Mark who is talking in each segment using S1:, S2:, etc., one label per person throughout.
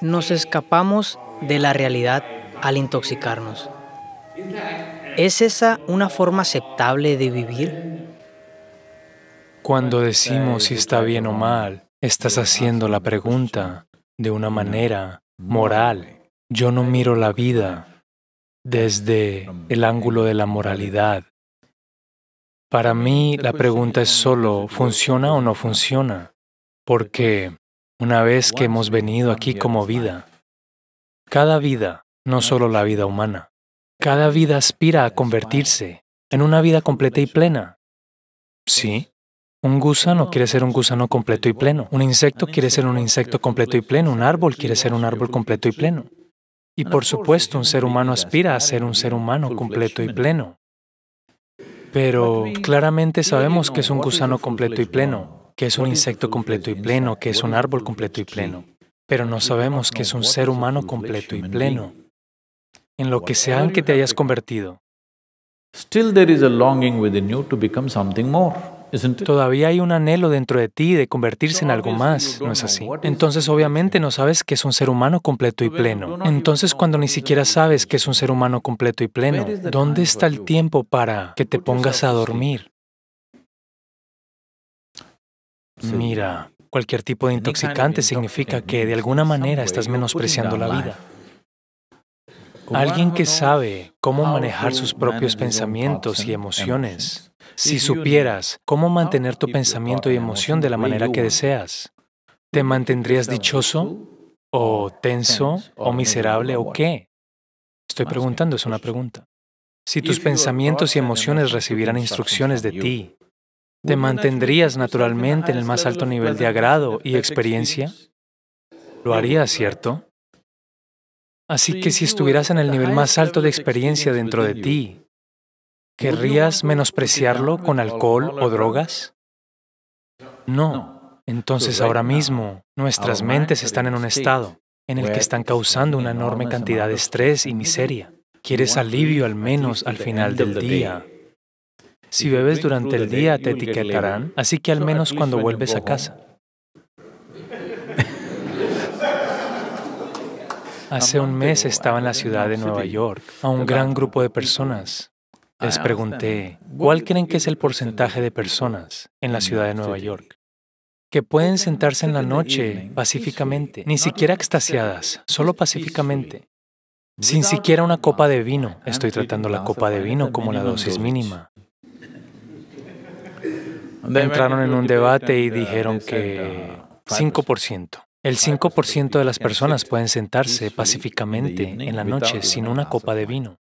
S1: Nos escapamos de la realidad al intoxicarnos. ¿Es esa una forma aceptable de vivir? Cuando decimos si está bien o mal, estás haciendo la pregunta de una manera moral. Yo no miro la vida desde el ángulo de la moralidad. Para mí la pregunta es solo, ¿funciona o no funciona? Porque una vez que hemos venido aquí como vida, cada vida, no solo la vida humana, cada vida aspira a convertirse en una vida completa y plena. ¿Sí? Un gusano quiere ser un gusano completo y pleno. Un insecto quiere ser un insecto completo y pleno. Un árbol quiere ser un árbol completo y pleno. Y por supuesto, un ser humano aspira a ser un ser humano completo y pleno. Pero claramente sabemos que es un gusano completo y pleno, que es un insecto completo y pleno, que es un árbol completo y pleno, pero no sabemos que es un ser humano completo y pleno, en lo que sea en que te hayas convertido. Todavía hay un anhelo dentro de ti de convertirse en algo más, ¿no es así? Entonces obviamente no sabes que es un ser humano completo y pleno. Entonces cuando ni siquiera sabes que es un ser humano completo y pleno, ¿dónde está el tiempo para que te pongas a dormir? Mira, cualquier tipo de intoxicante significa que de alguna manera estás menospreciando la vida. Alguien que sabe cómo manejar sus propios pensamientos y emociones. Si supieras cómo mantener tu pensamiento y emoción de la manera que deseas, ¿te mantendrías dichoso o tenso o miserable o qué? Estoy preguntando, es una pues. pregunta. Si tus pensamientos y emociones recibieran instrucciones de ti, ¿Te mantendrías naturalmente en el más alto nivel de agrado y experiencia? Lo harías, pues, ¿cierto? Así que si estuvieras en el nivel más alto de experiencia dentro de ti, ¿querrías menospreciarlo con alcohol o drogas? No. Entonces pues, ahora mismo nuestras mentes están en un estado en el que están causando una enorme cantidad de estrés y miseria. Quieres alivio al menos al final del día. Si bebes durante el día, eh, te etiquetarán, así que al menos cuando vuelves a casa. Hace un mes estaba en la ciudad de Nueva York, a un gran grupo de personas. Ah, Les pregunté, ¿cuál creen que es el porcentaje de personas en la mm, ciudad de Nueva York? Que pueden sentarse en la noche pacíficamente, ni siquiera extasiadas, solo pacíficamente, sin siquiera una copa de vino. Estoy tratando la copa de vino como la dosis mínima entraron en un debate y dijeron que 5%. El 5% de las personas pueden sentarse pacíficamente en la noche sin una copa de vino.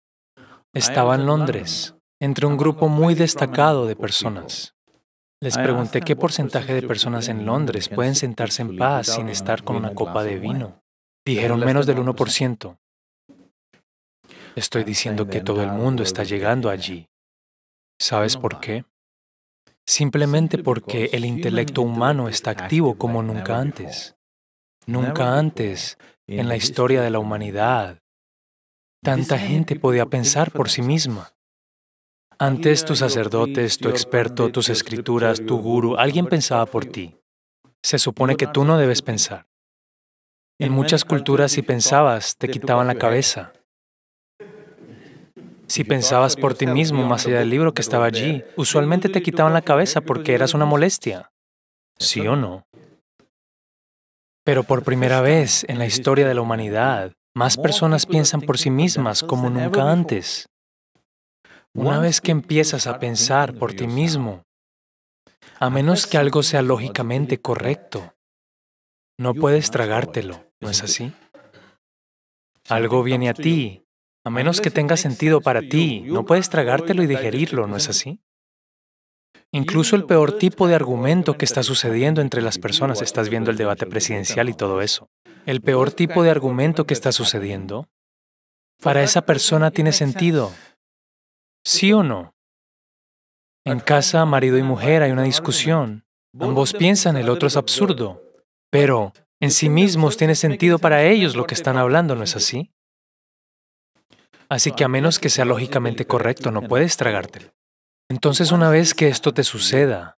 S1: Estaba en Londres, entre un grupo muy destacado de personas. Les pregunté qué porcentaje de personas en Londres pueden sentarse en paz sin estar con una copa de vino. Dijeron menos del 1%. Estoy diciendo que todo el mundo está llegando allí. ¿Sabes por qué? simplemente porque el intelecto humano está activo como nunca antes. Nunca antes, en la historia de la humanidad, tanta gente podía pensar por sí misma. Antes tus sacerdotes, tu experto, tus escrituras, tu guru, alguien pensaba por ti. Se supone que tú no debes pensar. En muchas culturas si pensabas, te quitaban la cabeza. Si pensabas por ti mismo más allá del libro que estaba allí, usualmente te quitaban la cabeza porque eras una molestia. ¿Sí o no? Pero por primera vez en la historia de la humanidad, más pues, personas piensan por sí mismas como nunca antes. Una vez que empiezas a pensar por ti mismo, a menos que algo sea lógicamente correcto, no puedes tragártelo, ¿no es así? Algo viene a ti a menos que tenga sentido para ti, no puedes tragártelo y digerirlo, ¿no es así? Incluso el peor tipo de argumento que está sucediendo entre las personas, estás viendo el debate presidencial y todo eso, el peor tipo de argumento que está sucediendo, para esa persona tiene sentido. ¿Sí o no? En casa, marido y mujer, hay una discusión. Ambos piensan, el otro es absurdo. Pero en sí mismos tiene sentido para ellos lo que están hablando, ¿no es así? Así que a menos que sea lógicamente correcto, no puedes tragártelo. Entonces una vez que esto te suceda,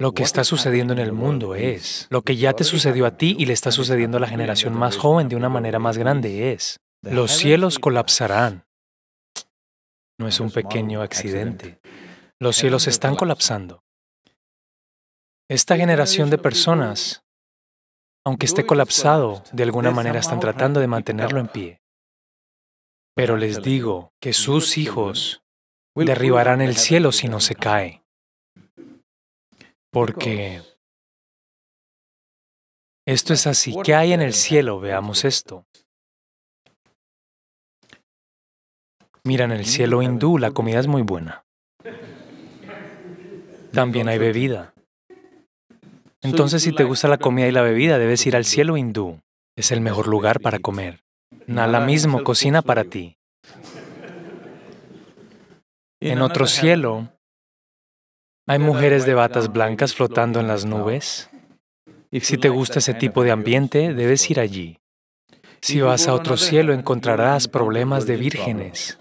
S1: lo que está sucediendo en el mundo es, lo que ya te sucedió a ti y le está sucediendo a la generación más joven de una manera más grande es, los cielos colapsarán. No es un pequeño accidente. Los cielos están colapsando. Esta generación de personas, aunque esté colapsado, de alguna manera están tratando de mantenerlo en pie. Pero les digo que sus hijos
S2: derribarán el
S1: cielo si no se cae. Porque esto es así. ¿Qué hay en el cielo? Veamos esto. Mira, en el cielo hindú la comida es muy buena. También hay bebida. Entonces, si te gusta la comida y la bebida, debes ir al cielo hindú. Es el mejor lugar para comer. Nala mismo cocina para ti. En otro cielo, hay mujeres de batas blancas flotando en las nubes. Y Si te gusta ese tipo de ambiente, debes ir allí. Si vas a otro cielo, encontrarás problemas de vírgenes,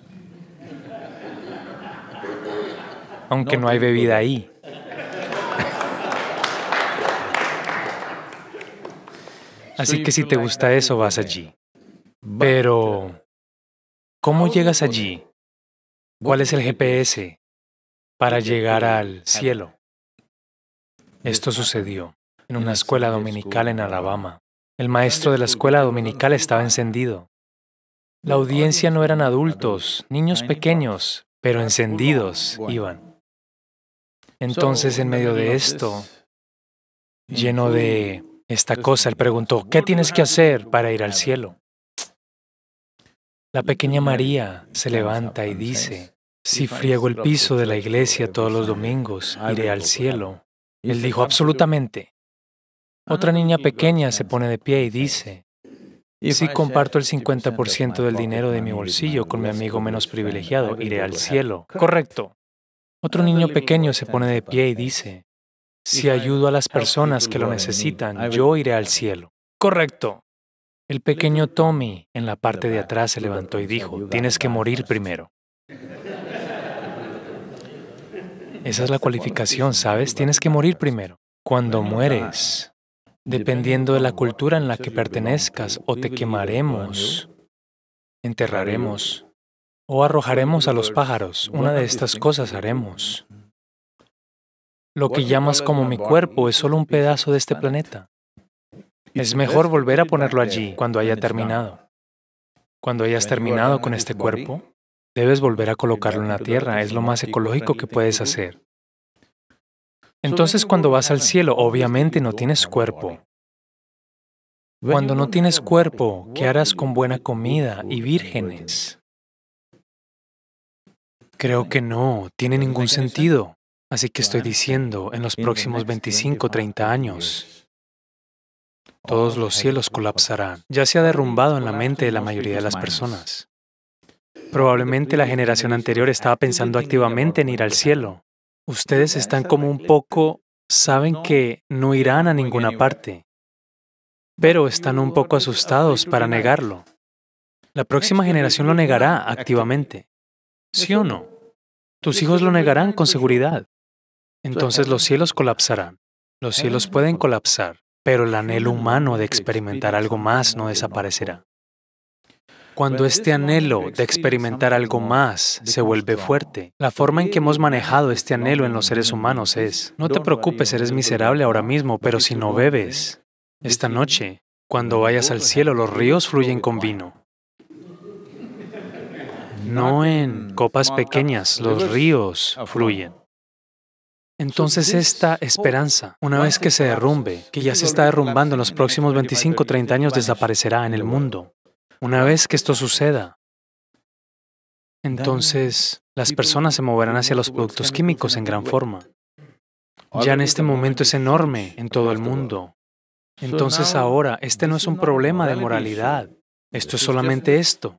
S1: aunque no hay bebida ahí. Así que si te gusta eso, vas allí. Pero, ¿cómo llegas allí? ¿Cuál es el GPS para llegar al cielo? Esto sucedió en una escuela dominical en Alabama. El maestro de la escuela dominical estaba encendido. La audiencia no eran adultos, niños pequeños, pero encendidos iban. Entonces, en medio de esto, lleno de esta cosa, él preguntó, ¿qué tienes que hacer para ir al cielo? La pequeña María se levanta y dice, si friego el piso de la iglesia todos los domingos, ah, iré al cielo. Él dijo, absolutamente. Ah, Otra niña pequeña se pone de pie y dice, si comparto el 50% del dinero de mi bolsillo con mi amigo menos privilegiado, iré al cielo. Correcto. Otro niño pequeño se pone de pie y dice, si ayudo a las personas que lo necesitan, yo iré al cielo. Correcto. El pequeño Tommy en la parte de atrás se levantó y dijo, tienes que morir primero. Esa es la cualificación, ¿sabes? Tienes que morir primero. Cuando mueres, dependiendo de la cultura en la que pertenezcas, o te quemaremos, enterraremos, o arrojaremos a los pájaros, una de estas cosas haremos. Lo que llamas como mi cuerpo es solo un pedazo de este planeta. Es mejor volver a ponerlo allí cuando haya terminado. Cuando hayas terminado con este cuerpo, debes volver a colocarlo en la tierra. Es lo más ecológico que puedes hacer. Entonces cuando vas al cielo, obviamente no tienes cuerpo. Cuando no tienes cuerpo, ¿qué harás con buena comida y vírgenes? Creo que no, tiene ningún sentido. Así que estoy diciendo, en los próximos 25, 30 años, todos oh, los cielos colapsarán. Ya se ha derrumbado en la mente de la mayoría de las personas. Probablemente la generación anterior estaba pensando activamente en ir al cielo. Ustedes están como un poco, saben que no irán a ninguna parte, pero están un poco asustados para negarlo. La próxima generación lo negará activamente. ¿Sí o no? Tus hijos lo negarán con seguridad. Entonces los cielos colapsarán. Los cielos pueden colapsar pero el anhelo humano de experimentar algo más no desaparecerá. Cuando pues, este anhelo de experimentar algo más se vuelve fuerte, la forma en que hemos manejado este anhelo en los seres humanos es, no te preocupes, eres miserable ahora mismo, pero si no bebes, esta noche, cuando vayas al cielo, los ríos fluyen con vino. No en mm, copas pequeñas, los ríos fluyen. Entonces esta esperanza, una vez que se derrumbe, que ya se está derrumbando en los próximos 25 o 30 años, desaparecerá en el mundo. Una vez que esto suceda, entonces las personas se moverán hacia los productos químicos en gran forma. Ya en este momento es enorme en todo el mundo. Entonces ahora, este no es un problema de moralidad. Esto es solamente esto.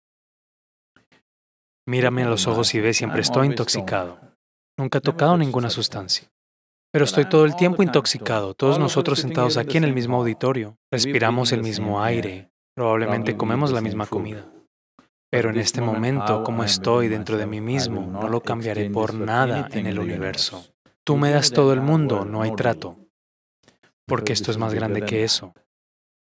S1: Mírame a los ojos y ve, siempre estoy intoxicado. Nunca he tocado ninguna sustancia. Pero estoy todo el tiempo pues, intoxicado, todos nosotros sentados aquí en el mismo auditorio, respiramos el mismo aire, probablemente comemos la misma comida. Pero en este momento, como estoy dentro de mí mismo, no lo cambiaré por nada en el universo. Tú me das todo el mundo, no hay trato. Porque esto es más grande que eso. Pues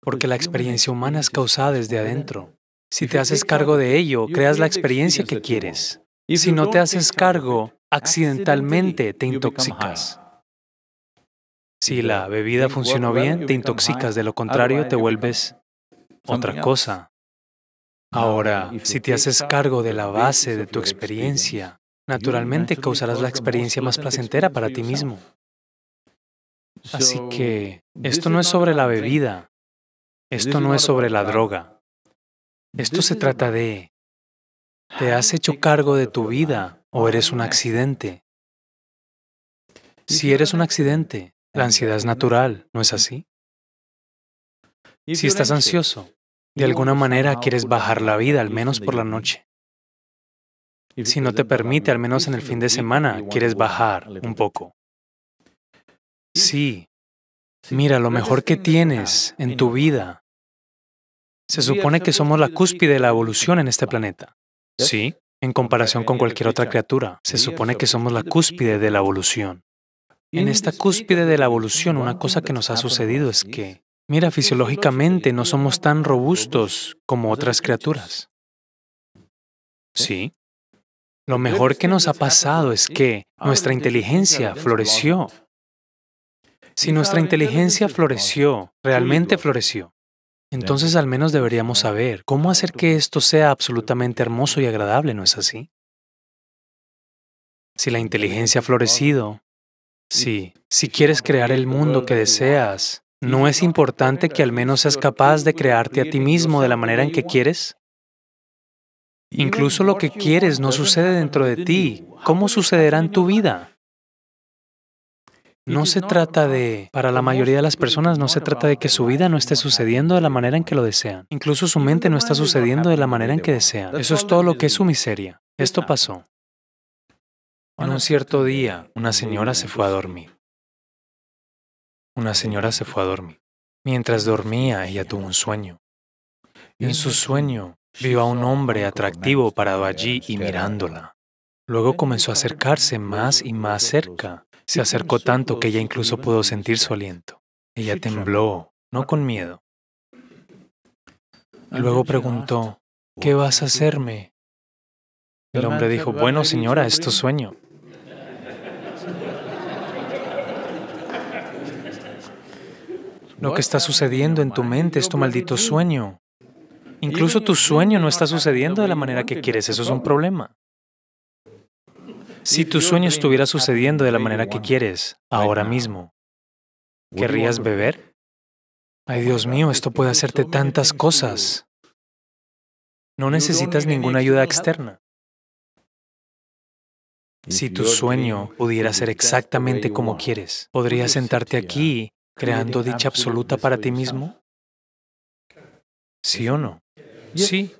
S1: Porque la experiencia humana es causada desde adentro. Si te haces cargo de ello, creas la experiencia que quieres. Si pues no te haces cargo, accidentalmente te intoxicas. Si la bebida funcionó bien, te intoxicas, de lo contrario te vuelves otra cosa. Ahora, si te haces cargo de la base de tu experiencia, naturalmente causarás la experiencia más placentera para ti mismo. Así que esto no es sobre la bebida, esto no es sobre la droga, esto se trata de, ¿te has hecho cargo de tu vida o eres un accidente? Si eres un accidente, la ansiedad es natural, ¿no es así? Si estás ansioso, de alguna manera quieres bajar la vida, al menos por la noche. Si no te permite, al menos en el fin de semana, quieres bajar un poco. Sí. Mira, lo pues mejor que tienes en tu vida. Se supone que somos la cúspide de la evolución en este ah, planeta. Sí, en comparación con cualquier otra criatura, se supone que somos la cúspide de la evolución. En esta cúspide de la evolución, una cosa que nos ha sucedido es que, mira, fisiológicamente no somos tan robustos como otras criaturas. Sí. Lo mejor que nos ha pasado es que nuestra inteligencia floreció. Si nuestra inteligencia floreció, realmente floreció, entonces al menos deberíamos saber cómo hacer que esto sea absolutamente hermoso y agradable, ¿no es así? Si la inteligencia ha florecido, Sí, si quieres crear el mundo que deseas, ¿no es importante que al menos seas capaz de crearte a ti mismo de la manera en que quieres? Incluso lo que quieres no sucede dentro de ti. ¿Cómo sucederá en tu vida? No se trata de, para la mayoría de las personas, no se trata de que su vida no esté sucediendo de la manera en que lo desean. Incluso su mente no está sucediendo de la manera en que desean. Eso es todo lo que es su miseria. Esto pasó. En un cierto día, una señora se fue a dormir. Una señora se fue a dormir. Mientras dormía, ella tuvo un sueño. en su sueño, vio a un hombre atractivo parado allí y mirándola. Luego comenzó a acercarse más y más cerca. Se acercó tanto que ella incluso pudo sentir su aliento. Ella tembló, no con miedo. Luego preguntó, ¿qué vas a hacerme? El hombre dijo, bueno señora, esto sueño. Lo que está sucediendo en tu mente es tu maldito sueño. Incluso tu sueño no está sucediendo de la manera que quieres, eso es un problema. Si tu sueño estuviera sucediendo de la manera que quieres, ahora mismo, ¿querrías beber? Ay Dios mío, esto puede hacerte tantas cosas. No necesitas ninguna ayuda externa. Si tu sueño pudiera ser exactamente como quieres, podrías sentarte aquí creando dicha absoluta para ti mismo? ¿Sí o no? Sí.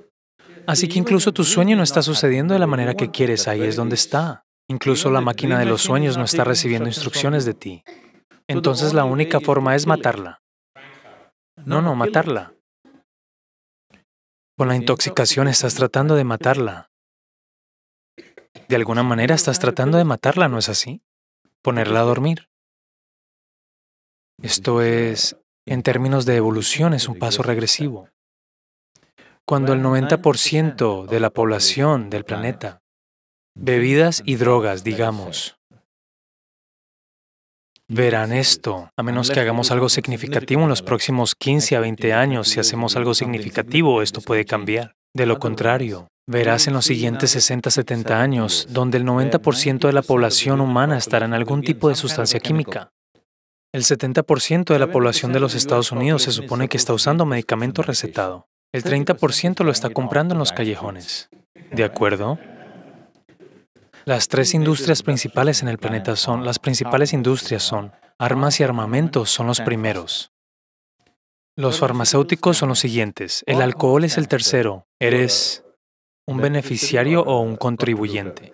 S1: Así que incluso tu sueño no está sucediendo de la manera que quieres, ahí es donde está. Incluso la máquina de los sueños no está recibiendo instrucciones de ti. Entonces la única forma es matarla. No, no, matarla. Con la intoxicación estás tratando de matarla. De alguna manera estás tratando de matarla, ¿no es así? Ponerla a dormir. Esto es, en términos de evolución, es un paso regresivo. Cuando el 90% de la población del planeta, bebidas y drogas, digamos, verán esto, a menos que hagamos algo significativo en los próximos 15 a 20 años, si hacemos algo significativo, esto puede cambiar. De lo contrario, verás en los siguientes 60, 70 años, donde el 90% de la población humana estará en algún tipo de sustancia química. El 70% de la población de los Estados Unidos se supone que está usando medicamento recetado. El 30% lo está comprando en los callejones. ¿De acuerdo? Las tres industrias principales en el planeta son, las principales industrias son, armas y armamentos son los primeros. Los farmacéuticos son los siguientes, el alcohol es el tercero, eres un beneficiario o un contribuyente.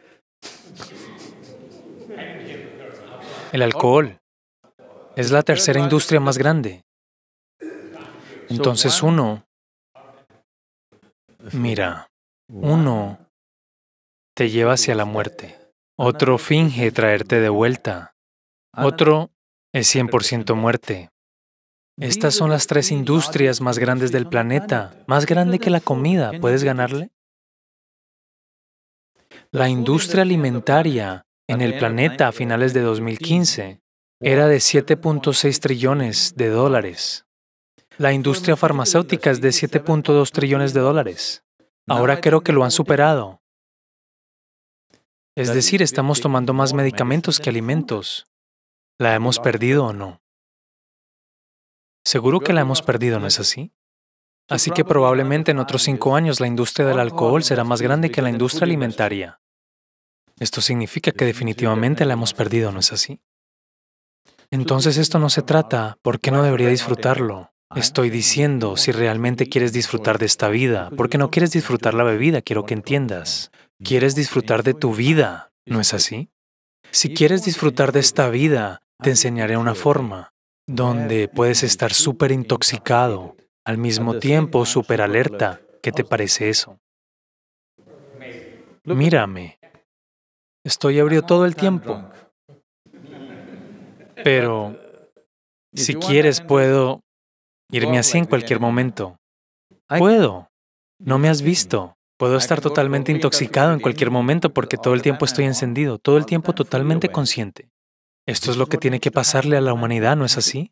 S1: El alcohol, es la tercera industria más grande. Entonces uno, mira, uno te lleva hacia la muerte, otro finge traerte de vuelta, otro es 100% muerte. Estas son las tres industrias más grandes del planeta, más grande que la comida, ¿puedes ganarle? La industria alimentaria en el planeta a finales de 2015 era de 7.6 trillones de dólares. La industria farmacéutica es de 7.2 trillones de dólares. Ahora creo que lo han superado. Es decir, estamos tomando más medicamentos que alimentos. ¿La hemos perdido o no? Seguro que la hemos perdido, ¿no es así? Así que probablemente en otros cinco años la industria del alcohol será más grande que la industria alimentaria. Esto significa que definitivamente la hemos perdido, ¿no es así? Entonces esto no se trata, ¿por qué no debería disfrutarlo? Estoy diciendo, si realmente quieres disfrutar de esta vida, ¿por qué no quieres disfrutar la bebida, quiero que entiendas. Quieres disfrutar de tu vida, ¿no es así? Si quieres disfrutar de esta vida, te enseñaré una forma donde puedes estar súper intoxicado, al mismo tiempo súper alerta. ¿Qué te parece eso? Mírame. Estoy abrió todo el tiempo. Pero
S2: si quieres puedo irme así en cualquier
S1: momento. Puedo. No me has visto. Puedo estar totalmente intoxicado en cualquier momento porque todo el tiempo estoy encendido, todo el tiempo totalmente consciente. Esto es lo que tiene que pasarle a la humanidad, ¿no es así?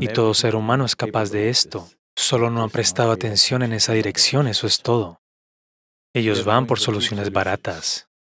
S1: Y todo ser humano es capaz de esto. Solo no han prestado atención en esa dirección, eso es todo. Ellos van por soluciones baratas.